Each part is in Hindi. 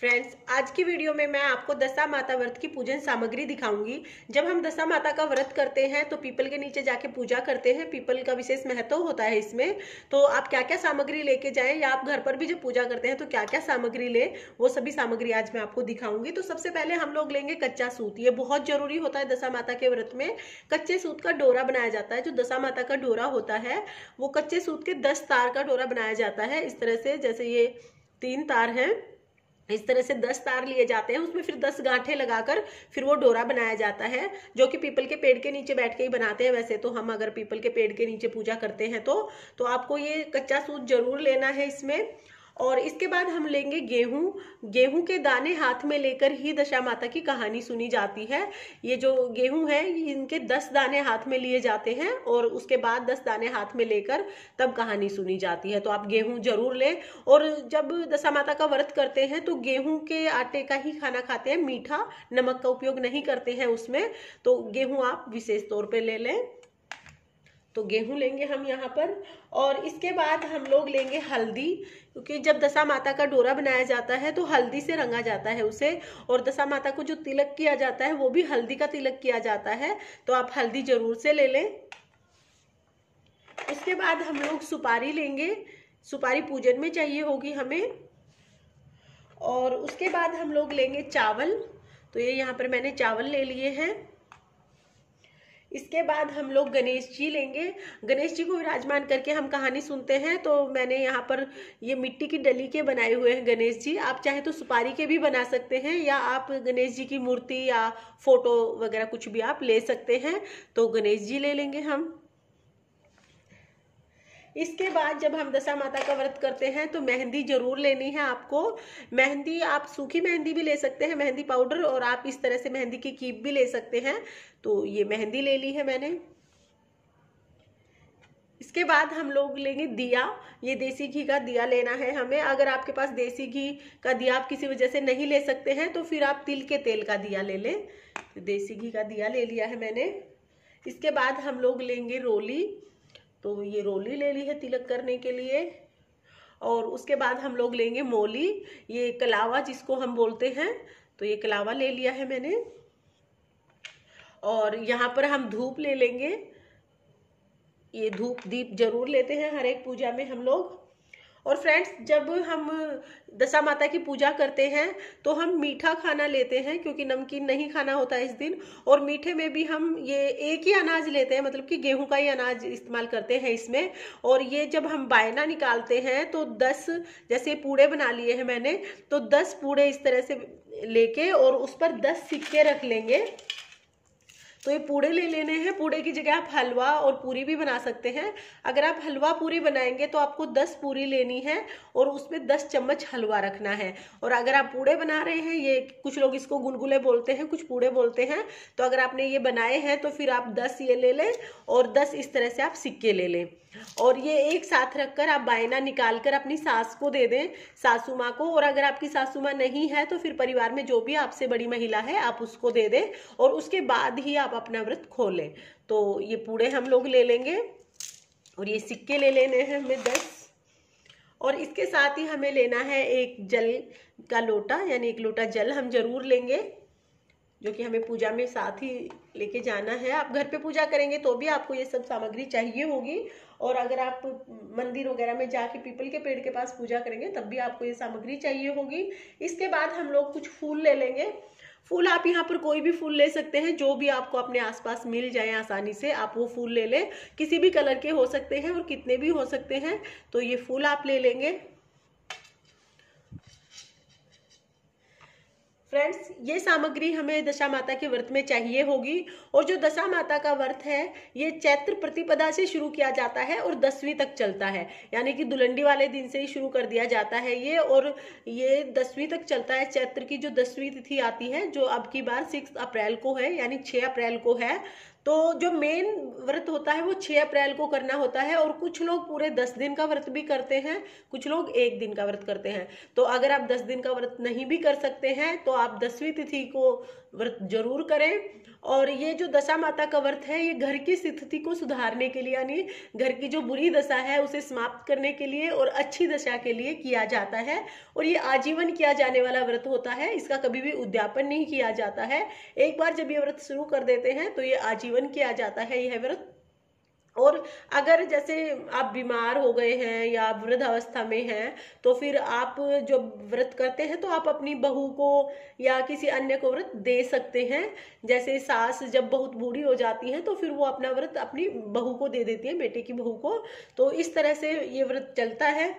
फ्रेंड्स आज की वीडियो में मैं आपको दशा माता व्रत की पूजन सामग्री दिखाऊंगी जब हम दशा माता का व्रत करते हैं तो पीपल के नीचे जाके पूजा करते हैं पीपल का विशेष महत्व होता है इसमें तो आप क्या क्या सामग्री लेके जाएं या आप घर पर भी जब पूजा करते हैं तो क्या क्या सामग्री लें वो सभी सामग्री आज मैं आपको दिखाऊंगी तो सबसे पहले हम लोग लेंगे कच्चा सूत ये बहुत जरूरी होता है दशा माता के व्रत में कच्चे सूत का डोरा बनाया जाता है जो दशा माता का डोरा होता है वो कच्चे सूत के दस तार का डोरा बनाया जाता है इस तरह से जैसे ये तीन तार हैं इस तरह से दस तार लिए जाते हैं उसमें फिर दस गांठे लगाकर फिर वो डोरा बनाया जाता है जो कि पीपल के पेड़ के नीचे बैठ के ही बनाते हैं वैसे तो हम अगर पीपल के पेड़ के नीचे पूजा करते हैं तो तो आपको ये कच्चा सूत जरूर लेना है इसमें और इसके बाद हम लेंगे गेहूं गेहूं के दाने हाथ में लेकर ही दशा माता की कहानी सुनी जाती है ये जो गेहूं है इनके दस दाने हाथ में लिए जाते हैं और उसके बाद दस दाने हाथ में लेकर तब कहानी सुनी जाती है तो आप गेहूं जरूर लें और जब दशा माता का व्रत करते हैं तो गेहूं के आटे का ही खाना खाते हैं मीठा नमक का उपयोग नहीं करते हैं उसमें तो गेहूं आप विशेष तौर पर ले लें तो गेहूं लेंगे हम यहाँ पर और इसके बाद हम लोग लेंगे हल्दी क्योंकि जब दशा माता का डोरा बनाया जाता है तो हल्दी से रंगा जाता है उसे और दशा माता को जो तिलक किया जाता है वो भी हल्दी का तिलक किया जाता है तो आप हल्दी जरूर से ले लें उसके बाद हम लोग सुपारी लेंगे सुपारी पूजन में चाहिए होगी हमें और उसके बाद हम लोग लेंगे चावल तो ये यहाँ पर मैंने चावल ले लिए हैं इसके बाद हम लोग गणेश जी लेंगे गणेश जी को विराजमान करके हम कहानी सुनते हैं तो मैंने यहाँ पर ये मिट्टी की डली के बनाए हुए हैं गणेश जी आप चाहे तो सुपारी के भी बना सकते हैं या आप गणेश जी की मूर्ति या फोटो वगैरह कुछ भी आप ले सकते हैं तो गणेश जी ले लेंगे हम इसके बाद जब हम दशा माता का व्रत करते हैं तो मेहंदी जरूर लेनी है आपको मेहंदी आप सूखी मेहंदी भी ले सकते हैं मेहंदी पाउडर और आप इस तरह से मेहंदी की कीप भी ले सकते हैं तो ये मेहंदी ले ली है मैंने इसके बाद हम लोग लेंगे दिया ये देसी घी का दिया लेना है हमें अगर आपके पास देसी घी का दिया आप किसी वजह से नहीं ले सकते हैं तो फिर आप तिल के तेल का दिया ले लें तो देसी घी का दिया ले लिया है मैंने इसके बाद हम लोग लेंगे रोली तो ये रोली ले ली है तिलक करने के लिए और उसके बाद हम लोग लेंगे मोली ये कलावा जिसको हम बोलते हैं तो ये कलावा ले लिया है मैंने और यहाँ पर हम धूप ले लेंगे ये धूप दीप जरूर लेते हैं हर एक पूजा में हम लोग और फ्रेंड्स जब हम दशा माता की पूजा करते हैं तो हम मीठा खाना लेते हैं क्योंकि नमकीन नहीं खाना होता इस दिन और मीठे में भी हम ये एक ही अनाज लेते हैं मतलब कि गेहूं का ही अनाज इस्तेमाल करते हैं इसमें और ये जब हम बायना निकालते हैं तो दस जैसे पूड़े बना लिए हैं मैंने तो दस पूड़े इस तरह से लेके और उस पर दस सिक्के रख लेंगे तो ये पूड़े ले लेने हैं पूड़े की जगह आप हलवा और पूरी भी बना सकते हैं अगर आप हलवा पूरी बनाएंगे तो आपको दस पूरी लेनी है और उसमें दस चम्मच हलवा रखना है और अगर आप पूड़े बना रहे हैं ये कुछ लोग इसको गुलगुले बोलते हैं कुछ पूड़े बोलते हैं तो अगर आपने ये बनाए हैं तो फिर आप दस ये ले लें और दस इस तरह से आप सिक्के ले लें और ये एक साथ रखकर आप बायना निकाल कर अपनी सास को दे दें सासू माँ को और अगर आपकी सासू माँ नहीं है तो फिर परिवार में जो भी आपसे बड़ी महिला है आप उसको दे दें और उसके बाद ही आप अपना व्रत खोलें तो ये पूड़े हम लोग ले लेंगे और ये सिक्के ले लेने हैं हमें दस और इसके साथ ही हमें लेना है एक जल का लोटा यानी एक लोटा जल हम जरूर लेंगे जो कि हमें पूजा में साथ ही लेके जाना है आप घर पे पूजा करेंगे तो भी आपको ये सब सामग्री चाहिए होगी और अगर आप मंदिर वगैरह में जाके पीपल के पेड़ के पास पूजा करेंगे तब भी आपको ये सामग्री चाहिए होगी इसके बाद हम लोग कुछ फूल ले लेंगे फूल आप यहाँ पर कोई भी फूल ले सकते हैं जो भी आपको अपने आसपास मिल जाए आसानी से आप वो फूल ले लें किसी भी कलर के हो सकते हैं और कितने भी हो सकते हैं तो ये फूल आप ले लेंगे फ्रेंड्स ये सामग्री हमें दशा माता के व्रत में चाहिए होगी और जो दशा माता का व्रत है ये चैत्र प्रतिपदा से शुरू किया जाता है और दसवीं तक चलता है यानी कि दुलंडी वाले दिन से ही शुरू कर दिया जाता है ये और ये दसवीं तक चलता है चैत्र की जो दसवीं तिथि आती है जो अब की बार सिक्स अप्रैल को है यानी छः अप्रैल को है तो जो मेन व्रत होता है वो 6 अप्रैल को करना होता है और कुछ लोग पूरे 10 दिन का व्रत भी करते हैं कुछ लोग एक दिन का व्रत करते हैं तो अगर आप 10 दिन का व्रत नहीं भी कर सकते हैं तो आप दसवीं तिथि को व्रत जरूर करें और ये जो दशा माता का व्रत है ये घर की स्थिति को सुधारने के लिए यानी घर की जो बुरी दशा है उसे समाप्त करने के लिए और अच्छी दशा के लिए किया जाता है और ये आजीवन किया जाने वाला व्रत होता है इसका कभी भी उद्यापन नहीं किया जाता है एक बार जब ये व्रत शुरू कर देते हैं तो ये आजीवन किया जाता है यह व्रत और अगर जैसे आप बीमार हो गए हैं या वृद्ध अवस्था में हैं तो फिर आप जो व्रत करते हैं तो आप अपनी बहू को या किसी अन्य को व्रत दे सकते हैं जैसे सास जब बहुत बूढ़ी हो जाती है तो फिर वो अपना व्रत अपनी बहू को दे देती है बेटे की बहू को तो इस तरह से ये व्रत चलता है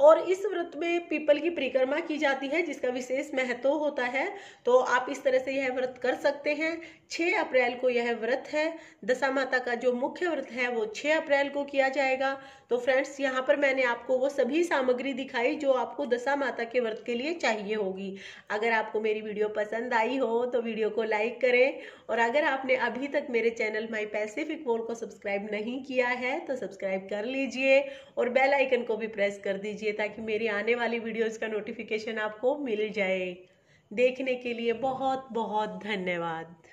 और इस व्रत में पीपल की परिक्रमा की जाती है जिसका विशेष महत्व होता है तो आप इस तरह से यह व्रत कर सकते हैं 6 अप्रैल को यह व्रत है दशा माता का जो मुख्य व्रत है वो 6 अप्रैल को किया जाएगा तो फ्रेंड्स यहाँ पर मैंने आपको वो सभी सामग्री दिखाई जो आपको दशा माता के व्रत के लिए चाहिए होगी अगर आपको मेरी वीडियो पसंद आई हो तो वीडियो को लाइक करें और अगर आपने अभी तक मेरे चैनल माई पैसिफिक वोल को सब्सक्राइब नहीं किया है तो सब्सक्राइब कर लीजिए और बेल आइकन को भी प्रेस कर दीजिए कीजिए ताकि मेरी आने वाली वीडियोस का नोटिफिकेशन आपको मिल जाए देखने के लिए बहुत बहुत धन्यवाद